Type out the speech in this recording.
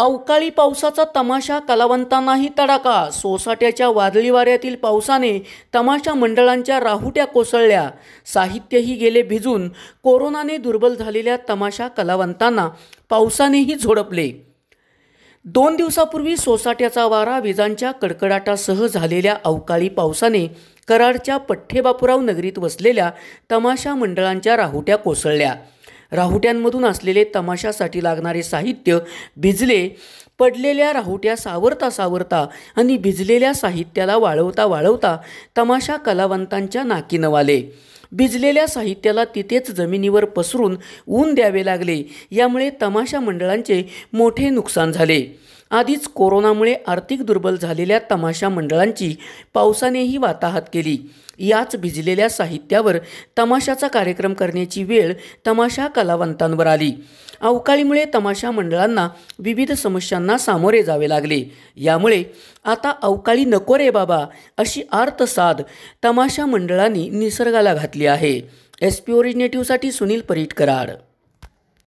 अवकाळी पावसाचा तमाशा कलावंतांनाही तडाका सोसाट्याच्या वादळी वाऱ्यातील पावसाने तमाशा मंडळांच्या राहुट्या कोसळल्या साहित्यही गेले भिजून कोरोनाने दुर्बल झालेल्या तमाशा कलावंतांना पावसानेही झोडपले दोन दिवसापूर्वी सोसाट्याचा वारा विजांच्या कडकडाटासह झालेल्या अवकाळी पावसाने कराडच्या पठ्ठेबापुराव नगरीत वसलेल्या तमाशा मंडळांच्या राहुट्या कोसळल्या राहुट्यांमधून असलेले तमाशासाठी लागणारे साहित्य भिजले पडलेल्या राहुट्या सावरता सावरता आणि भिजलेल्या साहित्याला वाळवता वाळवता तमाशा कलावंतांच्या नाकीनं वाले भिजलेल्या साहित्याला तिथेच जमिनीवर पसरून ऊन द्यावे लागले यामुळे तमाशा मंडळांचे मोठे नुकसान झाले आधीच कोरोनामुळे आर्थिक दुर्बल झालेल्या तमाशा मंडळांची पावसानेही वाताहत केली याच भिजलेल्या साहित्यावर तमाशाचा कार्यक्रम करण्याची वेळ तमाशा कलावंतांवर आली अवकाळीमुळे तमाशा मंडळांना विविध समस्यांना सामोरे जावे लागले यामुळे आता अवकाळी नको रे बाबा अशी आर्तसाद तमाशा मंडळांनी निसर्गाला घातली आहे एस पी ओरिजिनेटिव्हसाठी सुनील कराड